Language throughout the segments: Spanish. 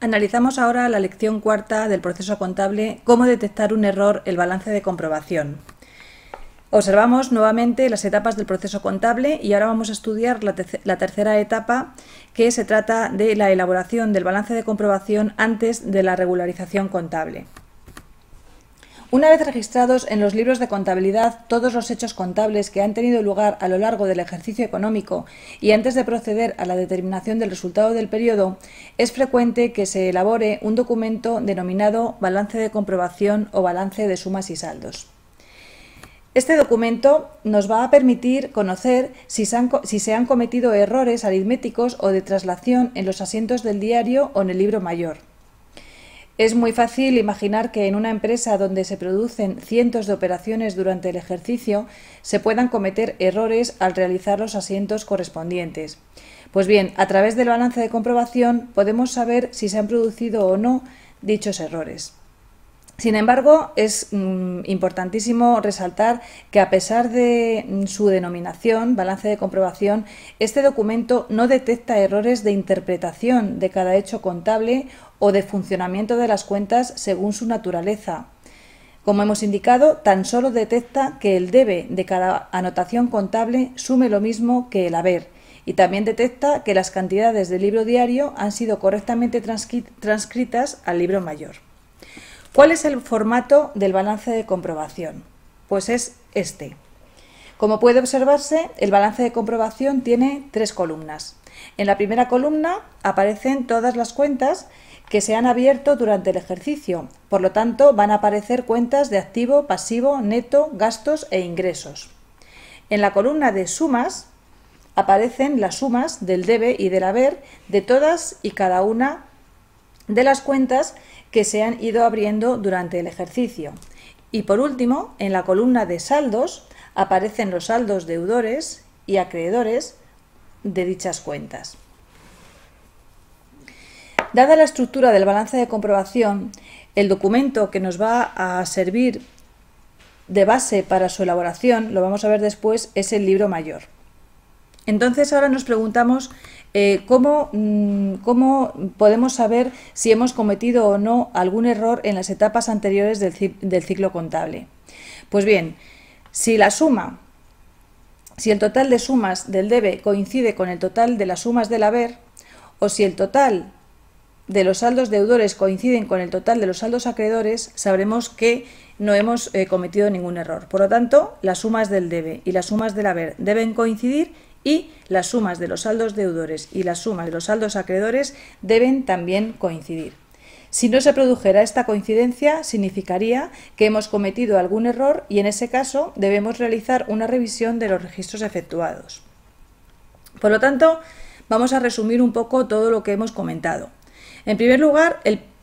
Analizamos ahora la lección cuarta del proceso contable, cómo detectar un error el balance de comprobación. Observamos nuevamente las etapas del proceso contable y ahora vamos a estudiar la, la, tercera etapa que se trata de la elaboración del balance de comprobación antes de la regularización contable. Una vez registrados en los libros de contabilidad todos los hechos contables que han tenido lugar a lo largo del ejercicio económico y antes de proceder a la determinación del resultado del periodo, es frecuente que se elabore un documento denominado balance de comprobación o balance de sumas y saldos. Este documento nos va a permitir conocer si se, han, si se han cometido errores aritméticos o de traslación en los asientos del diario o en el libro mayor. Es muy fácil imaginar que en una empresa donde se producen cientos de operaciones durante el ejercicio se puedan cometer errores al realizar los asientos correspondientes. Pues bien, a través del balance de comprobación podemos saber si se han producido o no dichos errores. Sin embargo, es mm, importantísimo resaltar que a pesar de mm, su denominación, balance de comprobación, este documento no detecta errores de interpretación de cada hecho contable o de funcionamiento de las cuentas según su naturaleza. Como hemos indicado, tan solo detecta que el debe de cada anotación contable sume lo mismo que el haber y también detecta que las cantidades del libro diario han sido correctamente transcritas al libro mayor. ¿Cuál es el formato del balance de comprobación? Pues es este. Como puede observarse, el balance de comprobación tiene tres columnas. En la primera columna aparecen todas las cuentas que se han abierto durante el ejercicio. Por lo tanto, van a aparecer cuentas de activo, pasivo, neto, gastos e ingresos. En la columna de sumas aparecen las sumas del debe y del haber de todas y cada una de las cuentas que se han ido abriendo durante el ejercicio. Y por último, en la columna de saldos aparecen los saldos deudores y acreedores de dichas cuentas. Dada la estructura del balance de comprobación, el documento que nos va a servir de base para su elaboración, lo vamos a ver después, es el libro mayor. Entonces ahora nos preguntamos eh, mm, ¿cómo, podemos saber si hemos cometido o no algún error en las etapas anteriores del, ciclo contable. Pues bien, si la suma, si el total de sumas del debe coincide con el total de las sumas del haber, o si el total de los saldos deudores coinciden con el total de los saldos acreedores, sabremos que no hemos eh, cometido ningún error. Por lo tanto, las sumas del debe y las sumas del haber deben coincidir y las sumas de los saldos deudores y las sumas de los saldos acreedores deben también coincidir. Si no se produjera esta coincidencia, significaría que hemos cometido algún error y en ese caso debemos realizar una revisión de los registros efectuados. Por lo tanto, vamos a resumir un poco todo lo que hemos comentado. En primer lugar,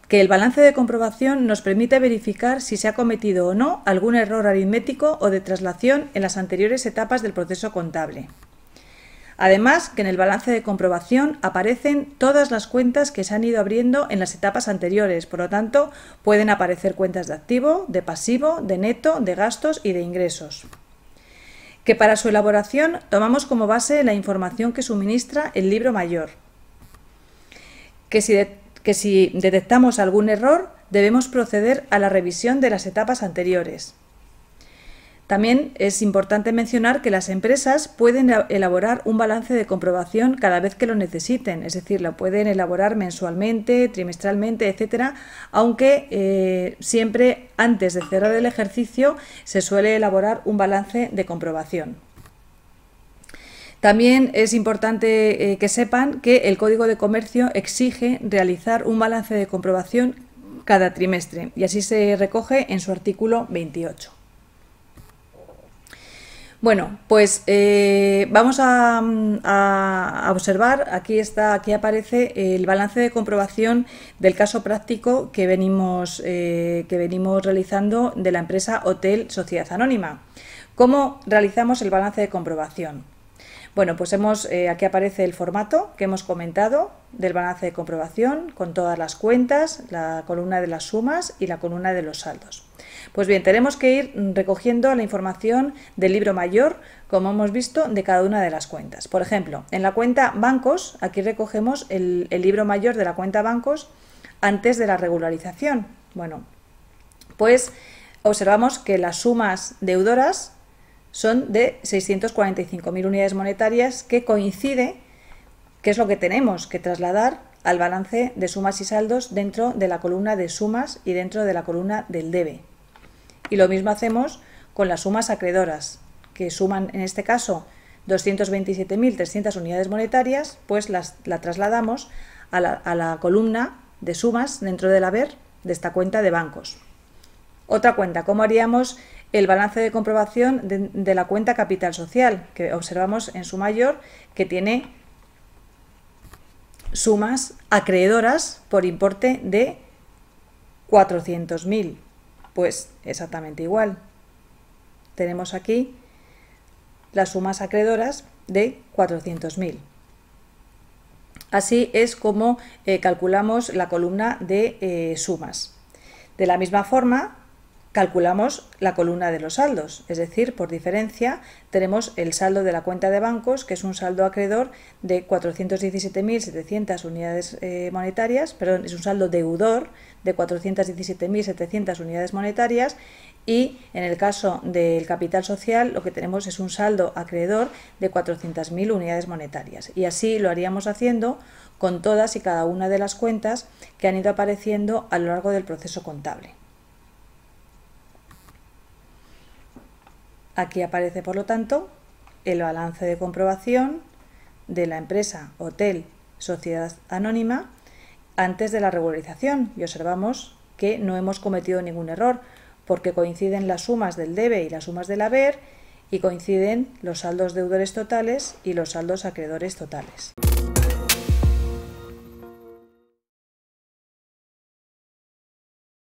que el balance de comprobación nos permite verificar si se ha cometido o no algún error aritmético o de traslación en las anteriores etapas del proceso contable. Además, que en el balance de comprobación aparecen todas las cuentas que se han ido abriendo en las etapas anteriores. Por lo tanto, pueden aparecer cuentas de activo, de pasivo, de neto, de gastos y de ingresos. Que para su elaboración tomamos como base la información que suministra el libro mayor. Que si, detectamos algún error, debemos proceder a la revisión de las etapas anteriores también es importante mencionar que las empresas pueden e-, elaborar un balance de comprobación cada vez que lo necesiten, es decir, lo pueden elaborar mensualmente, trimestralmente, etcétera, aunque eh, siempre antes de cerrar el ejercicio se suele elaborar un balance de comprobación. También es importante eh, que sepan que el Código de Comercio exige realizar un balance de comprobación cada trimestre y así se recoge en su artículo 28. Bueno, pues eh, vamos mm, a, observar, aquí, está, aquí aparece el balance de comprobación del caso práctico que venimos, eh, que venimos realizando de la empresa Hotel Sociedad Anónima. ¿Cómo realizamos el balance de comprobación? Bueno, pues eh, aquí aparece el formato que hemos comentado del balance de comprobación con todas las cuentas, la columna de las sumas y la columna de los saldos. Pues bien, tenemos que ir recogiendo la información del libro mayor, como hemos visto, de cada una de las cuentas. Por ejemplo, en la cuenta bancos, aquí recogemos el, libro mayor de la cuenta bancos antes de la regularización. Bueno, pues observamos que las sumas deudoras son de 645.000 unidades monetarias que coincide, que es lo que tenemos que trasladar al balance de sumas y saldos dentro de la columna de sumas y dentro de la columna del debe. Y lo mismo hacemos con las sumas acreedoras, que suman en este caso 227.300 unidades monetarias, pues las, la trasladamos a la, columna de sumas dentro del haber de esta cuenta de bancos. Otra cuenta, ¿cómo haríamos el balance de comprobación de, de, la cuenta capital social? Que observamos en su mayor que tiene sumas acreedoras por importe de 400.000. Pues exactamente igual. Tenemos aquí las sumas acreedoras de 400.000. Así es como eh, calculamos la columna de eh, sumas. De la misma forma, calculamos la columna de los saldos, es decir, por diferencia tenemos el saldo de la cuenta de bancos, que es un saldo acreedor de 417.700 unidades eh, monetarias, perdón, es un saldo deudor de 417.700 unidades monetarias y en el caso del capital social lo que tenemos es un saldo acreedor de 400.000 unidades monetarias y así lo haríamos haciendo con todas y cada una de las cuentas que han ido apareciendo a lo largo del proceso contable. Aquí aparece, por lo tanto, el balance de comprobación de la empresa, hotel, sociedad anónima antes de la regularización y observamos que no hemos cometido ningún error porque coinciden las sumas del debe y las sumas del haber y coinciden los saldos deudores totales y los saldos acreedores totales.